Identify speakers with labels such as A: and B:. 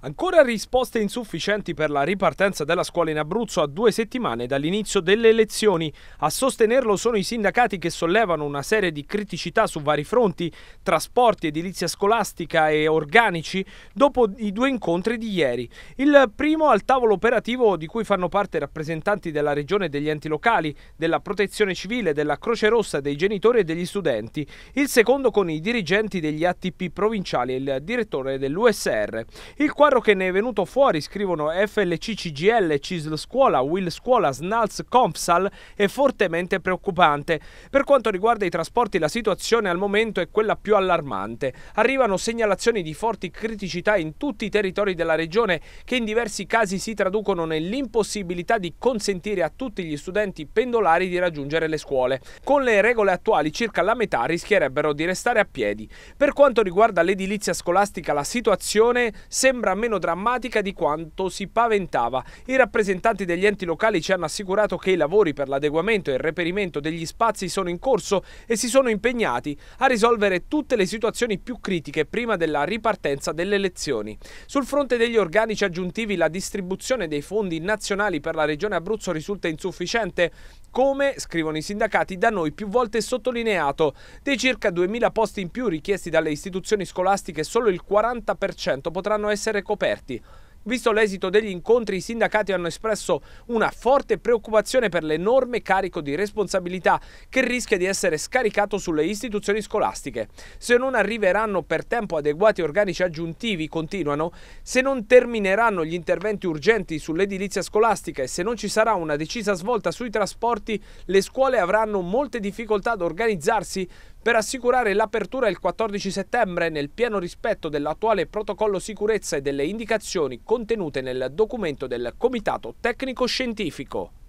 A: Ancora risposte insufficienti per la ripartenza della scuola in Abruzzo a due settimane dall'inizio delle elezioni. A sostenerlo sono i sindacati che sollevano una serie di criticità su vari fronti, trasporti, edilizia scolastica e organici, dopo i due incontri di ieri. Il primo al tavolo operativo di cui fanno parte rappresentanti della regione e degli enti locali, della protezione civile, della Croce Rossa, dei genitori e degli studenti. Il secondo con i dirigenti degli ATP provinciali e il direttore dell'USR. Il quale squarro che ne è venuto fuori, scrivono FLCCGL, CISL Scuola, Will Scuola, Snals, Confsal, è fortemente preoccupante. Per quanto riguarda i trasporti la situazione al momento è quella più allarmante. Arrivano segnalazioni di forti criticità in tutti i territori della regione che in diversi casi si traducono nell'impossibilità di consentire a tutti gli studenti pendolari di raggiungere le scuole. Con le regole attuali circa la metà rischierebbero di restare a piedi. Per quanto riguarda l'edilizia scolastica la situazione sembra meno drammatica di quanto si paventava. I rappresentanti degli enti locali ci hanno assicurato che i lavori per l'adeguamento e il reperimento degli spazi sono in corso e si sono impegnati a risolvere tutte le situazioni più critiche prima della ripartenza delle elezioni. Sul fronte degli organici aggiuntivi la distribuzione dei fondi nazionali per la regione Abruzzo risulta insufficiente, come, scrivono i sindacati, da noi più volte sottolineato. Dei circa 2.000 posti in più richiesti dalle istituzioni scolastiche solo il 40% potranno essere coperti. Visto l'esito degli incontri, i sindacati hanno espresso una forte preoccupazione per l'enorme carico di responsabilità che rischia di essere scaricato sulle istituzioni scolastiche. Se non arriveranno per tempo adeguati organici aggiuntivi, continuano, se non termineranno gli interventi urgenti sull'edilizia scolastica e se non ci sarà una decisa svolta sui trasporti, le scuole avranno molte difficoltà ad organizzarsi per assicurare l'apertura il 14 settembre nel pieno rispetto dell'attuale protocollo sicurezza e delle indicazioni contenute nel documento del Comitato Tecnico Scientifico.